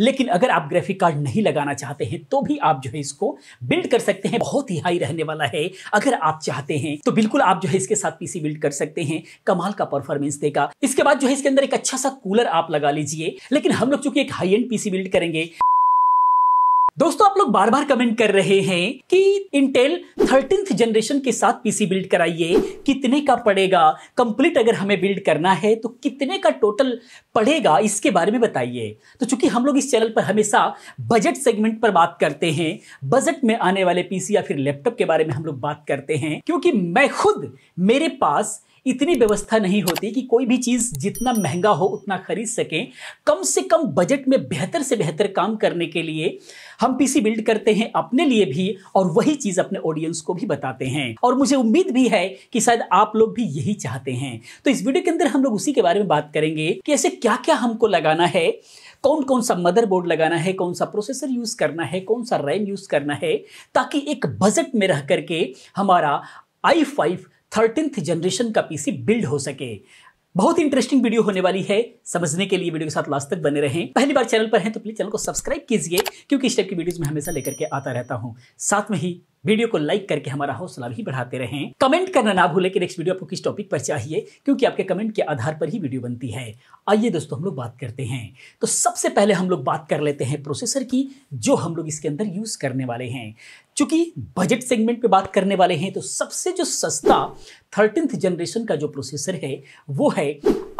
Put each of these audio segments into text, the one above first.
लेकिन अगर आप ग्राफिक कार्ड नहीं लगाना चाहते हैं तो भी आप जो है इसको बिल्ड कर सकते हैं बहुत ही हाई रहने वाला है अगर आप चाहते हैं तो बिल्कुल आप जो है इसके साथ पीसी बिल्ड कर सकते हैं कमाल का परफॉर्मेंस देगा इसके बाद जो है इसके अंदर एक अच्छा सा कूलर आप लगा लीजिए लेकिन हम लोग चूंकि एक हाई एंड पीसी बिल्ड करेंगे दोस्तों आप लोग बार बार कमेंट कर रहे हैं कि इंटेल थर्टींथ जनरेशन के साथ पीसी बिल्ड कराइए कितने का पड़ेगा कंप्लीट अगर हमें बिल्ड करना है तो कितने का टोटल पड़ेगा इसके बारे में बताइए तो चूंकि हम लोग इस चैनल पर हमेशा बजट सेगमेंट पर बात करते हैं बजट में आने वाले पीसी या फिर लैपटॉप के बारे में हम लोग बात करते हैं क्योंकि मैं खुद मेरे पास इतनी व्यवस्था नहीं होती कि कोई भी चीज़ जितना महंगा हो उतना खरीद सकें कम से कम बजट में बेहतर से बेहतर काम करने के लिए हम पीसी बिल्ड करते हैं अपने लिए भी और वही चीज़ अपने ऑडियंस को भी बताते हैं और मुझे उम्मीद भी है कि शायद आप लोग भी यही चाहते हैं तो इस वीडियो के अंदर हम लोग उसी के बारे में बात करेंगे कि ऐसे क्या क्या हमको लगाना है कौन कौन सा मदरबोर्ड लगाना है कौन सा प्रोसेसर यूज़ करना है कौन सा रैम यूज़ करना है ताकि एक बजट में रह करके हमारा आई फाइव थर्टींथ जनरेशन का पीसी बिल्ड हो सके बहुत ही इंटरेस्टिंग वीडियो होने वाली है समझने के लिए वीडियो के साथ लास्ट तक बने रहें पहली बार चैनल पर हैं तो प्लीज चैनल को सब्सक्राइब कीजिए क्योंकि इस टाइप की वीडियोस में हमेशा लेकर के आता रहता हूं साथ में ही वीडियो को लाइक करके हमारा हौसला भी बढ़ाते रहें कमेंट करना ना भूलें कि नेक्स्ट वीडियो आपको किस टॉपिक पर चाहिए क्योंकि आपके कमेंट के आधार पर ही वीडियो बनती है आइए दोस्तों हम लोग बात करते हैं तो सबसे पहले हम लोग बात कर लेते हैं प्रोसेसर की जो हम लोग इसके अंदर यूज़ करने वाले हैं चूंकि बजट सेगमेंट पे बात करने वाले हैं तो सबसे जो सस्ता थर्टींथ जनरेशन का जो प्रोसेसर है वो है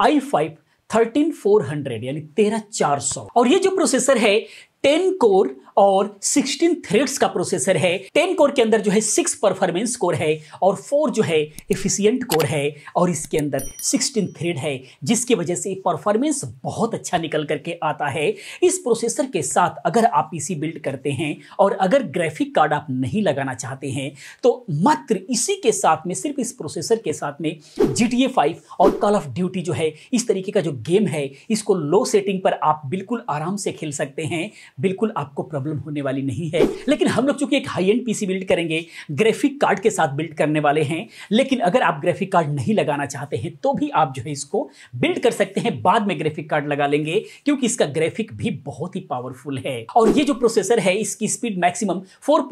i five thirteen four hundred यानी तेरह चार सौ और ये जो प्रोसेसर है टेन कोर और सिक्सटीन थ्रेड्स का प्रोसेसर है टेन कोर के अंदर जो है सिक्स परफॉर्मेंस कोर है और फोर जो है एफिशिएंट कोर है और इसके अंदर सिक्सटीन थ्रेड है जिसकी वजह से परफॉर्मेंस बहुत अच्छा निकल करके आता है इस प्रोसेसर के साथ अगर आप पीसी बिल्ड करते हैं और अगर ग्राफिक कार्ड आप नहीं लगाना चाहते हैं तो मात्र इसी के साथ में सिर्फ इस प्रोसेसर के साथ में जी टी ए फाइव और कॉल ऑफ ड्यूटी जो है इस तरीके का जो गेम है इसको लो सेटिंग पर आप बिल्कुल आराम से खेल सकते हैं बिल्कुल आपको प्रॉब्लम होने वाली नहीं है लेकिन हम लोग चूंकि एक हाई एंड पीसी बिल्ड करेंगे ग्राफिक कार्ड के साथ बिल्ड करने वाले हैं लेकिन अगर आप ग्राफिक कार्ड नहीं लगाना चाहते हैं तो भी आप जो है इसको बिल्ड कर सकते हैं बाद में ग्राफिक कार्ड लगा लेंगे क्योंकि इसका ग्राफिक भी बहुत ही पावरफुल है और ये जो प्रोसेसर है इसकी स्पीड मैक्सिमम फोर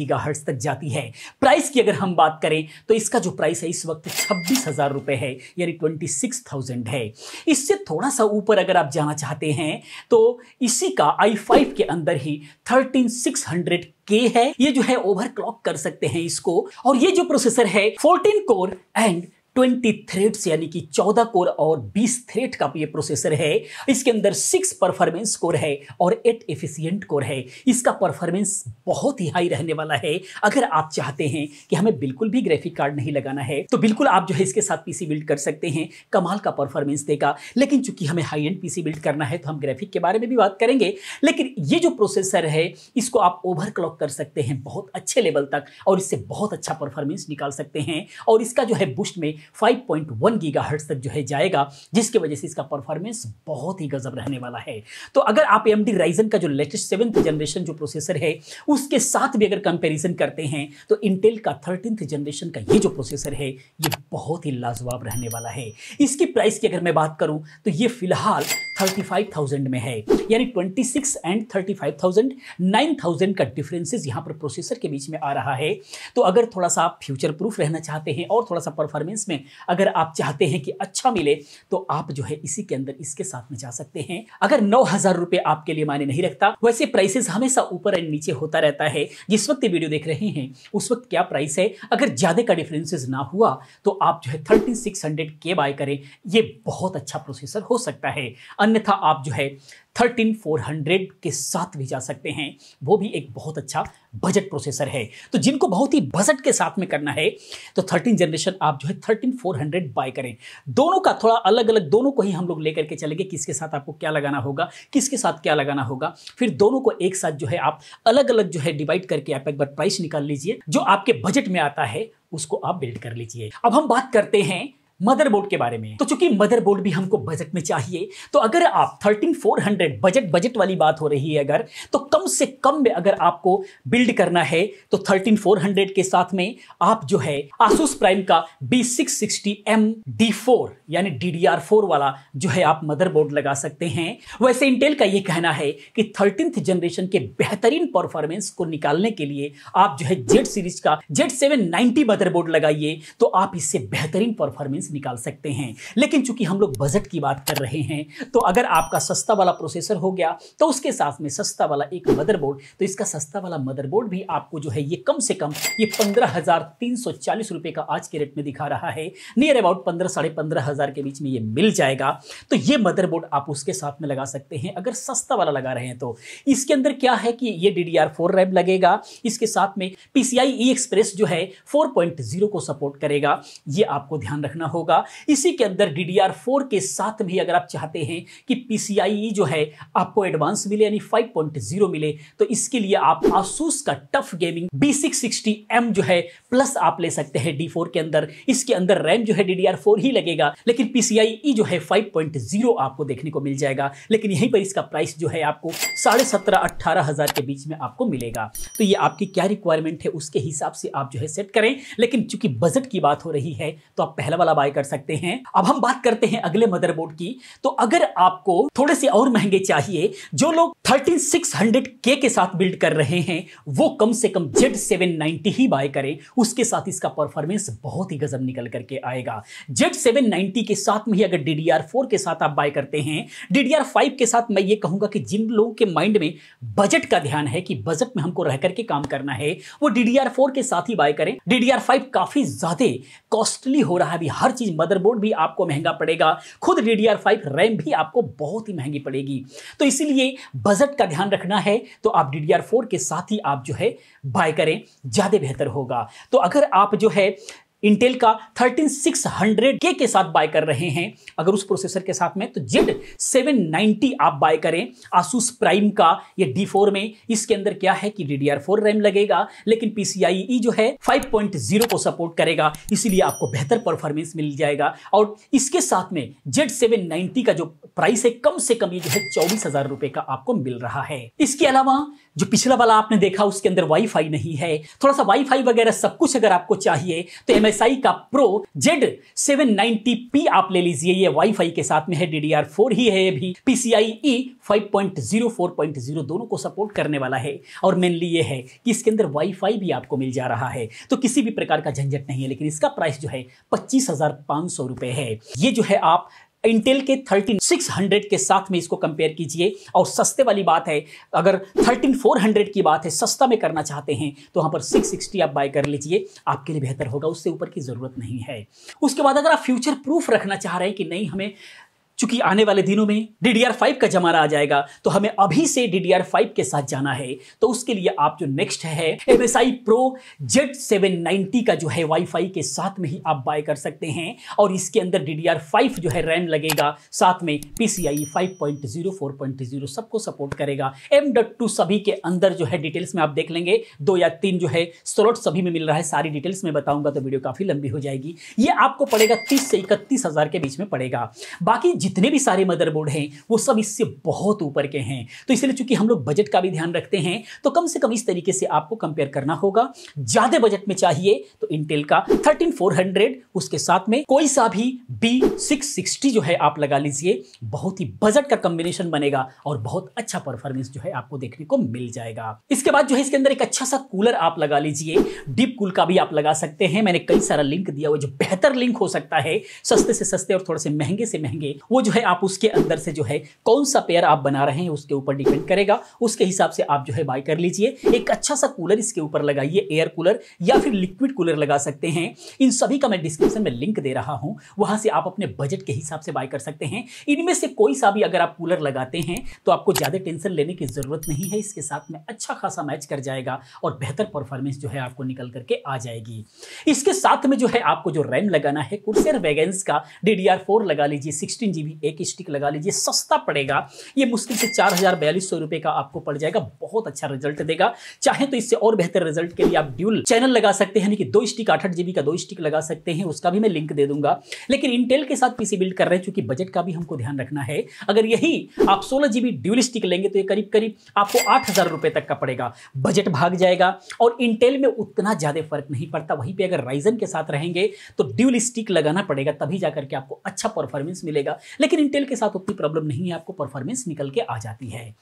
गीगाहर्ट्ज तक जाती है प्राइस की अगर हम बात करें तो इसका जो प्राइस है इस वक्त छब्बीस हजार रुपए है यानी ट्वेंटी सिक्स थाउजेंड है इससे थोड़ा सा ऊपर अगर आप जाना चाहते हैं तो इसी का आई 5 के अंदर ही थर्टीन सिक्स हंड्रेड के है ये जो है ओवर क्लॉक कर सकते हैं इसको और ये जो प्रोसेसर है fourteen core and twenty threads यानी कि चौदह कोर और बीस थ्रेड का ये प्रोसेसर है इसके अंदर सिक्स परफॉर्मेंस कोर है और एट एफिशिएंट कोर है इसका परफॉर्मेंस बहुत ही हाई रहने वाला है अगर आप चाहते हैं कि हमें बिल्कुल भी ग्राफिक कार्ड नहीं लगाना है तो बिल्कुल आप जो है इसके साथ पीसी बिल्ड कर सकते हैं कमाल का परफॉर्मेंस देगा लेकिन चूंकि हमें हाई एंड पी बिल्ड करना है तो हम ग्राफिक के बारे में भी बात करेंगे लेकिन ये जो प्रोसेसर है इसको आप ओवर कर सकते हैं बहुत अच्छे लेवल तक और इससे बहुत अच्छा परफॉर्मेंस निकाल सकते हैं और इसका जो है बुस्ट में 5.1 गीगाहर्ट्ज तक जो है जाएगा जिसकी वजह से इसका परफॉर्मेंस बहुत ही गजब रहने वाला है तो अगर आप एम डी राइजन का जो लेटेस्ट सेवन्थ जनरेशन जो प्रोसेसर है उसके साथ भी अगर कंपेरिजन करते हैं तो इंटेल का थर्टीन जनरेशन का ये जो प्रोसेसर है ये बहुत ही लाजवाब रहने वाला है इसकी प्राइस की अगर मैं बात करूं तो ये फिलहाल 35,000 में है यानी 26 एंड 35,000 9,000 का डिफरेंसेस यहाँ पर प्रोसेसर के बीच में आ रहा है तो अगर थोड़ा सा आप फ्यूचर प्रूफ रहना चाहते हैं और थोड़ा सा परफॉर्मेंस में अगर आप चाहते हैं कि अच्छा मिले तो आप जो है इसी के अंदर इसके साथ में जा सकते हैं अगर नौ हजार आपके लिए मायने नहीं रखता वैसे प्राइसेस हमेशा ऊपर एंड नीचे होता रहता है जिस वक्त वीडियो देख रहे हैं उस वक्त क्या प्राइस है अगर ज्यादा का डिफरेंसेज ना हुआ तो आप जो है थर्टी सिक्स हंड्रेड के बाय करें ये बहुत अच्छा प्रोसेसर हो सकता है अन्यथा आप जो है थर्टीन फोर हंड्रेड के साथ भी जा सकते हैं वो भी एक बहुत अच्छा बजट प्रोसेसर है तो जिनको बहुत ही बजट के साथ में करना है तो थर्टीन जनरेशन आप जो है थर्टीन फोर हंड्रेड बाय करें दोनों का थोड़ा अलग अलग दोनों को ही हम लोग लेकर के चलेंगे किसके साथ आपको क्या लगाना होगा किसके साथ क्या लगाना होगा फिर दोनों को एक साथ जो है आप अलग अलग जो है डिवाइड करके आप एक बार प्राइस निकाल लीजिए जो आपके बजट में आता है उसको आप बिल्ड कर लीजिए अब हम बात करते हैं मदरबोर्ड के बारे में तो चूंकि मदरबोर्ड भी हमको बजट में चाहिए तो अगर आप thirteen four hundred budget budget वाली बात हो रही है अगर तो कम से कम में अगर आपको बिल्ड करना है तो थर्टीन फोर हंड्रेड के साथ में आप जो है आसूस प्राइम का B six sixty M D four यानी डी डी आर फोर वाला जो है आप मदरबोर्ड लगा सकते हैं वैसे इंटेल का ये कहना है कि थर्टींथ जनरेशन के बेहतरीन परफॉर्मेंस को निकालने के लिए आप जो है जेड सीरीज का जेड सेवन नाइनटी मदरबोर्ड लगाइए तो आप इससे बेहतरीन परफॉर्मेंस निकाल सकते हैं लेकिन चूंकि हम लोग बजट की बात कर रहे हैं तो अगर आपका सस्ता वाला प्रोसेसर हो गया तो उसके साथ में सस्ता वाला एक मदरबोर्ड तो इसका सस्ता वाला मदरबोर्ड भी आपको जो है ये कम से कम ये पंद्रह हजार तीन सौ चालीस रुपये का आज के रेट में दिखा रहा है नियर अबाउट पंद्रह साढ़े पंद्रह हजार के बीच में ये मिल जाएगा तो ये मदरबोर्ड आप उसके साथ में लगा सकते हैं अगर सस्ता वाला लगा रहे हैं तो इसके अंदर क्या है कि ये D D R four RAM लगेगा इसके साथ में पी सी आई ई एक्सप्रेस जो है फोर पॉइंट जीरो को सपोर्ट करेगा ये आपको ध्यान रखना होगा होगा इसी के अंदर डी डी के साथ भी अगर आप चाहते हैं कि पी e जो है आपको एडवांस मिले यानी 5.0 मिले तो इसके लिए आप आसूस का टफ गेमिंग बी सिक्स जो है प्लस आप ले सकते हैं डी के अंदर इसके अंदर रैम जो है डी ही लगेगा लेकिन पी e जो है फाइव आपको देखने को मिल जाएगा लेकिन यहीं पर इसका प्राइस जो है आपको साढ़े सत्रह अट्ठारह हजार के बीच में आपको मिलेगा तो ये आपकी क्या रिक्वायरमेंट है उसके हिसाब से आप जो है सेट करें लेकिन चूंकि बजट की बात हो रही है तो आप पहला वाला बाय बाय कर सकते हैं अब हम बात करते हैं अगले मदरबोर्ड की तो अगर आपको थोड़े से और महंगे चाहिए जो लोग थर्टीन सिक्स हंड्रेड के के साथ बिल्ड कर रहे हैं वो कम से कम जेड सेवन नाइनटी ही बाय करें उसके साथ इसका परफॉर्मेंस बहुत ही गजब निकल करके आएगा जेड सेवन नाइनटी के साथ में ही अगर डी डी आर फोर के साथ आप बाय करते हैं डी डी आर फाइव के साथ मैं ये कहूंगा कि जिन लोगों के माइंड में बजट का ध्यान है कि बजट में हमको रह करके काम करना है वो डी डी आर फोर के साथ ही बाय करें डी डी आर फाइव काफी ज्यादा कॉस्टली हो रहा है अभी हर हर चीज़ मदरबोर्ड भी आपको महंगा पड़ेगा खुद डी रैम भी आपको बहुत ही महंगी पड़ेगी तो इसीलिए बजट का ध्यान रखना है तो आप डी के साथ ही आप जो है बाय करें ज़्यादा बेहतर होगा तो अगर आप जो है इंटेल का 13600K के साथ बाय कर रहे हैं अगर उस प्रोसेसर के साथ में तो जेड 790 आप बाय करें आसूस प्राइम का ये डी फोर में इसके अंदर क्या है कि डी फोर रैम लगेगा लेकिन पीसीआई e जो है 5.0 को सपोर्ट करेगा इसीलिए आपको बेहतर परफॉर्मेंस मिल जाएगा और इसके साथ में जेड सेवन का जो प्राइस है कम से कम ये जो है चौबीस हजार रुपए का आपको मिल रहा है इसके अलावा जो पिछला वाला आपने देखा उसके अंदर फाई नहीं है थोड़ा सा फाई वगैरह सब कुछ अगर आपको चाहिए तो एम एमएसआई का प्रो जेड 790p आप ले लीजिए ये वाईफाई के साथ में है DDR4 ही है भी PCIe 5.0 4.0 दोनों को सपोर्ट करने वाला है और मेनली ये है कि इसके अंदर वाईफाई भी आपको मिल जा रहा है तो किसी भी प्रकार का झंझट नहीं है लेकिन इसका प्राइस जो है पच्चीस हजार है ये जो है आप इंटेल के थर्टीन सिक्स हंड्रेड के साथ में इसको कंपेयर कीजिए और सस्ते वाली बात है अगर थर्टीन फोर हंड्रेड की बात है सस्ता में करना चाहते हैं तो वहां पर सिक्स सिक्सटी आप बाय कर लीजिए आपके लिए बेहतर होगा उससे ऊपर की ज़रूरत नहीं है उसके बाद अगर आप फ्यूचर प्रूफ रखना चाह रहे हैं कि नहीं हमें क्योंकि आने वाले दिनों में DDR5 का जमाना आ जाएगा तो हमें अभी से DDR5 के साथ जाना है तो उसके लिए आप जो नेक्स्ट है MSI Pro Z790 का जो है वाईफाई के साथ में ही आप बाय कर सकते हैं और इसके अंदर DDR5 जो है रैम लगेगा साथ में PCIe 5.0 4.0 सबको सपोर्ट करेगा M.2 सभी के अंदर जो है डिटेल्स में आप देख लेंगे दो या तीन जो है स्लॉट सभी में मिल रहा है सारी डिटेल्स में बताऊंगा तो वीडियो काफी लंबी हो जाएगी ये आपको पड़ेगा तीस से इकतीस के बीच में पड़ेगा बाकी जितने भी सारे मदरबोर्ड हैं वो सब इससे बहुत ऊपर के हैं तो इसलिए चूंकि हम लोग बजट का भी ध्यान रखते हैं तो कम से कम इस तरीके से आपको कंपेयर करना होगा ज़्यादा बजट में चाहिए तो इंटेल का थर्टीन उसके साथ में कोई सा भी बी जो है आप लगा लीजिए बहुत ही बजट का कम्बिनेशन बनेगा और बहुत अच्छा परफॉर्मेंस जो है आपको देखने को मिल जाएगा इसके बाद जो है इसके अंदर एक अच्छा सा कूलर आप लगा लीजिए डीप कूल का भी आप लगा सकते हैं मैंने कई सारा लिंक दिया हुआ जो बेहतर लिंक हो सकता है सस्ते से सस्ते और थोड़े से महंगे से महंगे वो जो है आप उसके अंदर से जो है कौन सा पेयर आप बना रहे हैं उसके ऊपर डिपेंड करेगा उसके हिसाब से आप जो है बाय कर लीजिए एक अच्छा सा कूलर इसके ऊपर लगाइए एयर कूलर या फिर लिक्विड कूलर लगा सकते हैं इन सभी का मैं डिस्क्रिप्शन में लिंक दे रहा हूं वहां से आप अपने बजट के हिसाब से बाय कर सकते हैं इनमें से कोई सा भी अगर आप कूलर लगाते हैं तो आपको ज़्यादा टेंशन लेने की ज़रूरत नहीं है इसके साथ में अच्छा खासा मैच कर जाएगा और बेहतर परफॉर्मेंस जो है आपको निकल करके आ जाएगी इसके साथ में जो है आपको जो रैम लगाना है कुर्सियर वेगेंस का डी लगा लीजिए सिक्सटीन जीबी एक स्टिक लगा लीजिए सस्ता पड़ेगा ये मुश्किल से चार हज़ार बयालीस सौ रुपये का आपको पड़ जाएगा बहुत अच्छा रिजल्ट देगा चाहे तो इससे और बेहतर रिजल्ट के लिए आप ड्यूल चैनल लगा सकते हैं दो स्टिक आठ आठ जीबी का दो स्टिक लगा सकते हैं उसका भी मैं लिंक दे दूंगा लेकिन इंटेल के साथ पीसी बिल्ड कर रहे हैं चूंकि बजट का भी हमको ध्यान रखना है अगर यही आप सोलह जीबी ड्यूल स्टिक लेंगे तो ये करीब करीब आपको आठ हज़ार रुपए तक का पड़ेगा बजट भाग जाएगा और इंटेल में उतना ज़्यादा फर्क नहीं पड़ता वहीं पर अगर राइजन के साथ रहेंगे तो ड्यूल स्टिक लगाना पड़ेगा तभी जाकर के आपको अच्छा परफॉर्मेंस मिलेगा लेकिन इंटेल के साथ उतनी प्रॉब्लम नहीं है आपको परफॉर्मेंस निकल के आ जाती है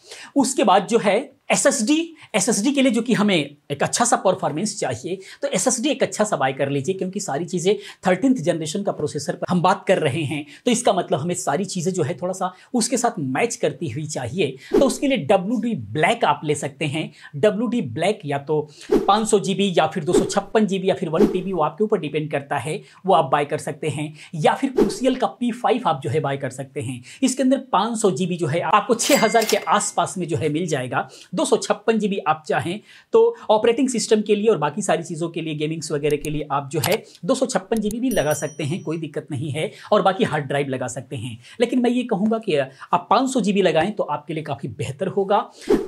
उसके बाद जो है S S D D S S के लिए जो कि हमें एक अच्छा सा परफॉर्मेंस चाहिए तो एस एस डी एक अच्छा सा बाय कर लीजिए क्योंकि सारी चीज़ें थर्टींथ जनरेशन का प्रोसेसर पर हम बात कर रहे हैं तो इसका मतलब हमें सारी चीज़ें जो है थोड़ा सा उसके साथ मैच करती हुई चाहिए तो उसके लिए डब्ल्यू डी ब्लैक आप ले सकते हैं डब्ल्यू डी ब्लैक या तो पाँच सौ जी बी या फिर दो सौ छप्पन जी बी या फिर वन टी बी वो आपके ऊपर डिपेंड करता है वो आप बाय कर सकते हैं या फिर क्रूसियल का पी फाइव आप जो है बाय कर सकते हैं इसके अंदर पाँच सौ जी बी जो है आपको छः हज़ार के आसपास में जो है मिल जाएगा दो सौ छप्पन जी बी आप चाहें तो ऑपरेटिंग सिस्टम के लिए और बाकी सारी चीज़ों के लिए गेमिंग्स वगैरह के लिए आप जो है दो सौ छप्पन जी बी भी लगा सकते हैं कोई दिक्कत नहीं है और बाकी हार्ड ड्राइव लगा सकते हैं लेकिन मैं ये कहूँगा कि आप पाँच सौ जी बी लगाएं तो आपके लिए काफ़ी बेहतर होगा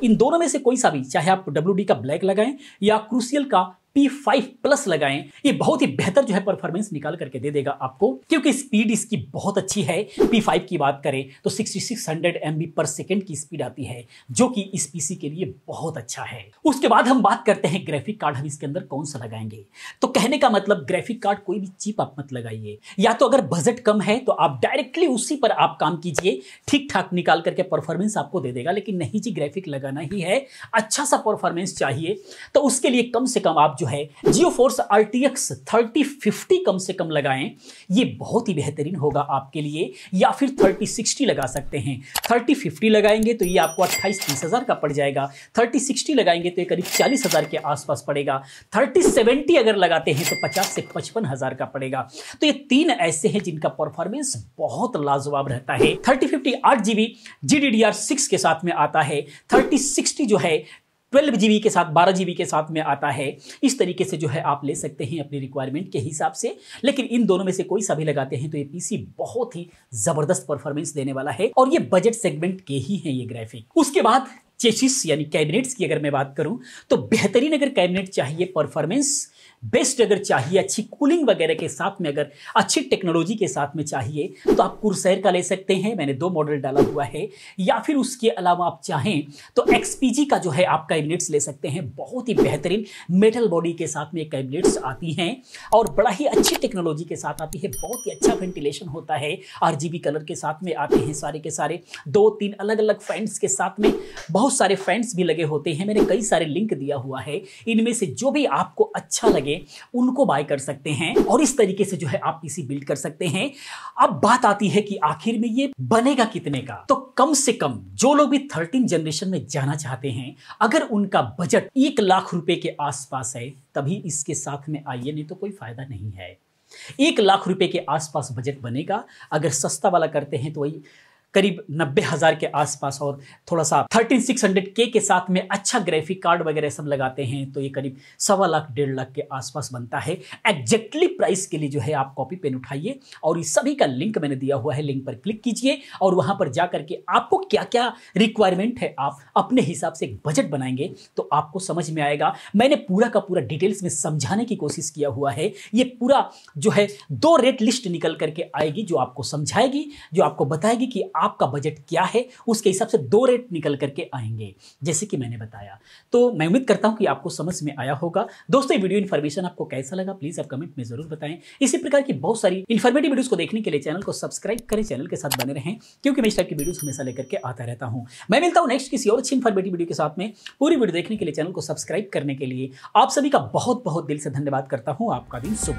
इन दोनों में से कोई सा भी चाहे आप डब्ल्यू डी का ब्लैक लगाएं या क्रूसियल का पी फाइव प्लस लगाएं ये बहुत ही बेहतर जो है परफॉर्मेंस निकाल करके दे देगा आपको क्योंकि स्पीड इसकी बहुत अच्छी है पी फाइव की बात करें तो sixty six hundred M B पर सेकेंड की स्पीड आती है जो कि इस पीसी के लिए बहुत अच्छा है उसके बाद हम बात करते हैं ग्राफिक कार्ड हम इसके अंदर कौन सा लगाएंगे तो कहने का मतलब ग्राफिक कार्ड कोई भी चीप आप मत लगाइए या तो अगर बजट कम है तो आप डायरेक्टली उसी पर आप काम कीजिए ठीक ठाक निकाल करके परफॉर्मेंस आपको दे देगा लेकिन नहीं जी ग्राफिक लगाना ही है अच्छा सा परफॉर्मेंस चाहिए तो उसके लिए कम से कम आप जो है GeForce R T X thirty fifty कम से कम लगाएं ये बहुत ही बेहतरीन होगा आपके लिए या फिर थर्टी सिक्सटी लगा सकते हैं थर्टी फिफ्टी लगाएंगे तो ये आपको अट्ठाईस तीस हज़ार का पड़ जाएगा थर्टी सिक्सटी लगाएंगे तो ये करीब चालीस हज़ार के आसपास पड़ेगा थर्टी सेवेंटी अगर लगाते हैं तो पचास से पचपन हज़ार का पड़ेगा तो ये तीन ऐसे हैं जिनका परफॉर्मेंस बहुत लाजवाब रहता है थर्टी फिफ्टी आठ G B G D D R six के साथ में आता है थर्टी सिक्सटी जो है ट्वेल्व जी के साथ बारह जी के साथ में आता है इस तरीके से जो है आप ले सकते हैं अपनी रिक्वायरमेंट के हिसाब से लेकिन इन दोनों में से कोई सा भी लगाते हैं तो ये पीसी बहुत ही जबरदस्त परफॉर्मेंस देने वाला है और ये बजट सेगमेंट के ही है ये ग्राफिक उसके बाद चेसिस यानी कैबिनेट्स की अगर मैं बात करूं तो बेहतरीन अगर कैबिनेट चाहिए परफॉर्मेंस बेस्ट अगर चाहिए अच्छी कूलिंग वगैरह के साथ में अगर अच्छी टेक्नोलॉजी के साथ में चाहिए तो आप कुरसैर का ले सकते हैं मैंने दो मॉडल डाला हुआ है या फिर उसके अलावा आप चाहें तो एक्सपीजी का जो है आप कैबिनेट्स ले सकते हैं बहुत ही बेहतरीन मेटल बॉडी के साथ में कैबिनेट्स आती हैं और बड़ा ही अच्छी टेक्नोलॉजी के साथ आती है बहुत ही अच्छा वेंटिलेशन होता है आर कलर के साथ में आते हैं सारे के सारे दो तीन अलग अलग फैंस के साथ में बहुत सारे फैंस भी लगे होते हैं मैंने कई सारे लिंक दिया हुआ है इनमें से जो भी आपको अच्छा लगे उनको बाय कर सकते हैं और इस तरीके से जो है आप पीसी बिल्ड कर सकते हैं अब बात आती है कि आखिर में ये बनेगा कितने का तो कम से कम जो लोग भी थर्टीन जनरेशन में जाना चाहते हैं अगर उनका बजट एक लाख रुपए के आसपास है तभी इसके साथ में आइए नहीं तो कोई फायदा नहीं है एक लाख रुपए के आसपास बजट बनेगा अगर सस्ता वाला करते हैं तो वही करीब नब्बे हज़ार के आसपास और थोड़ा सा थर्टीन सिक्स हंड्रेड के के साथ में अच्छा ग्राफिक कार्ड वगैरह सब लगाते हैं तो ये करीब सवा लाख डेढ़ लाख के आसपास बनता है एग्जैक्टली प्राइस के लिए जो है आप कॉपी पेन उठाइए और इस सभी का लिंक मैंने दिया हुआ है लिंक पर क्लिक कीजिए और वहाँ पर जा करके आपको क्या क्या रिक्वायरमेंट है आप अपने हिसाब से एक बजट बनाएंगे तो आपको समझ में आएगा मैंने पूरा का पूरा डिटेल्स में समझाने की कोशिश किया हुआ है ये पूरा जो है दो रेट लिस्ट निकल करके आएगी जो आपको समझाएगी जो आपको बताएगी कि आपका बजट क्या है उसके हिसाब से दो रेट निकल करके आएंगे जैसे कि मैंने बताया तो मैं उम्मीद करता हूँ कि आपको समझ में आया होगा दोस्तों वीडियो इन्फॉर्मेशन आपको कैसा लगा प्लीज़ आप कमेंट में जरूर बताएं इसी प्रकार की बहुत सारी इन्फॉर्मेटिव वीडियोज को देखने के लिए चैनल को सब्सक्राइब करें चैनल के साथ बने रहें क्योंकि मैं इस टाइप की वीडियो हमेशा लेकर के आता रहता हूँ मैं मिलता हूँ नेक्स्ट किसी और अच्छी इन्फॉर्मेटिव वीडियो के साथ में पूरी वीडियो देखने के लिए चैनल को सब्सक्राइब करने के लिए आप सभी का बहुत बहुत दिल से धन्यवाद करता हूँ आपका दिन शुभ